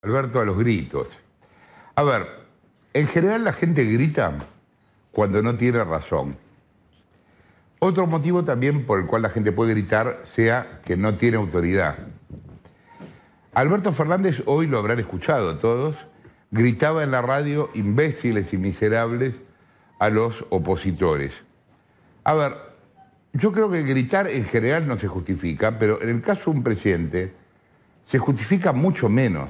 Alberto a los gritos. A ver, en general la gente grita cuando no tiene razón. Otro motivo también por el cual la gente puede gritar sea que no tiene autoridad. Alberto Fernández, hoy lo habrán escuchado todos, gritaba en la radio imbéciles y miserables a los opositores. A ver, yo creo que gritar en general no se justifica, pero en el caso de un presidente se justifica mucho menos.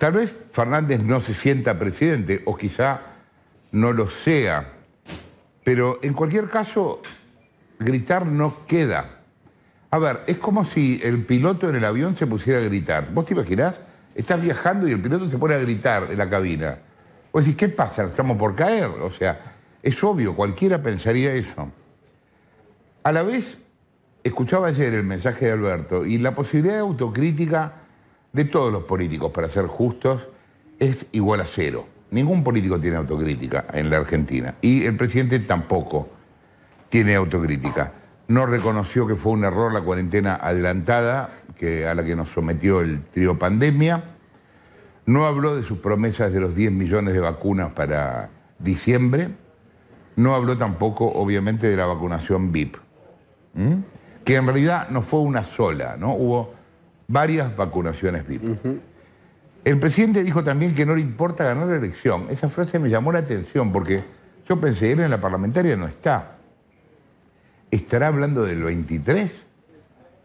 Tal vez Fernández no se sienta presidente o quizá no lo sea, pero en cualquier caso, gritar no queda. A ver, es como si el piloto en el avión se pusiera a gritar. ¿Vos te imaginás? Estás viajando y el piloto se pone a gritar en la cabina. Vos decís, ¿qué pasa? Estamos por caer. O sea, es obvio, cualquiera pensaría eso. A la vez, escuchaba ayer el mensaje de Alberto y la posibilidad de autocrítica de todos los políticos, para ser justos, es igual a cero. Ningún político tiene autocrítica en la Argentina y el presidente tampoco tiene autocrítica. No reconoció que fue un error la cuarentena adelantada que, a la que nos sometió el trío pandemia. No habló de sus promesas de los 10 millones de vacunas para diciembre. No habló tampoco, obviamente, de la vacunación VIP, que en realidad no fue una sola, ¿no? Hubo varias vacunaciones El presidente dijo también que no le importa ganar la elección. Esa frase me llamó la atención porque yo pensé, él en la parlamentaria no está. ¿Estará hablando del 23?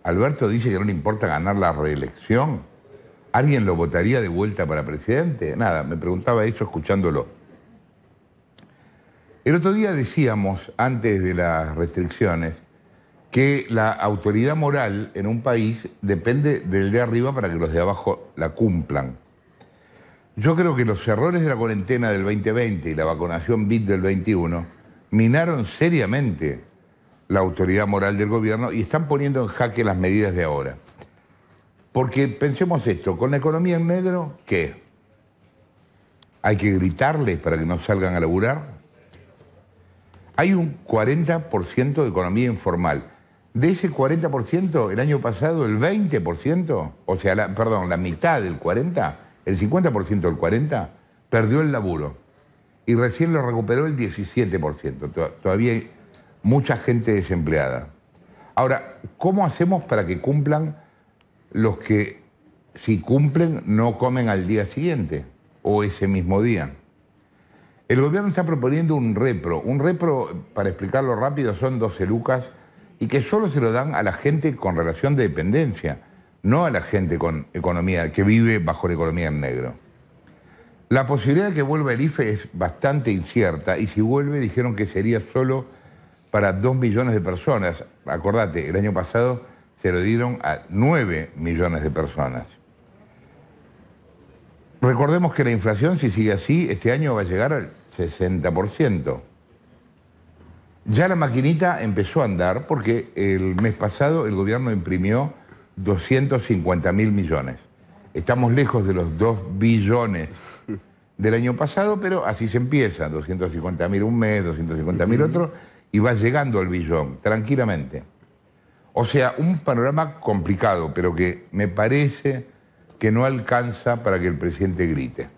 Alberto dice que no le importa ganar la reelección. ¿Alguien lo votaría de vuelta para presidente? Nada, me preguntaba eso escuchándolo. El otro día decíamos, antes de las restricciones, que la autoridad moral en un país depende del de arriba para que los de abajo la cumplan. Yo creo que los errores de la cuarentena del 2020 y la vacunación BID del 21 minaron seriamente la autoridad moral del gobierno y están poniendo en jaque las medidas de ahora. Porque pensemos esto, con la economía en negro, ¿qué? ¿Hay que gritarles para que no salgan a laburar? Hay un 40% de economía informal. De ese 40%, el año pasado el 20%, o sea, perdón, la mitad del 40%, el 50% del 40%, perdió el laburo. Y recién lo recuperó el 17%. Todavía hay mucha gente desempleada. Ahora, ¿cómo hacemos para que cumplan los que, si cumplen, no comen al día siguiente o ese mismo día? El gobierno está proponiendo un repro. Un repro, para explicarlo rápido, son 12 lucas y que solo se lo dan a la gente con relación de dependencia, no a la gente con economía, que vive bajo la economía en negro. La posibilidad de que vuelva el IFE es bastante incierta y si vuelve dijeron que sería solo para 2 millones de personas. Acordate, el año pasado se lo dieron a 9 millones de personas. Recordemos que la inflación, si sigue así, este año va a llegar al 60%. Ya la maquinita empezó a andar porque el mes pasado el gobierno imprimió 250 mil millones. Estamos lejos de los 2 billones del año pasado, pero así se empieza, 250 mil un mes, 250 mil otro, y va llegando al billón, tranquilamente. O sea, un panorama complicado, pero que me parece que no alcanza para que el presidente grite.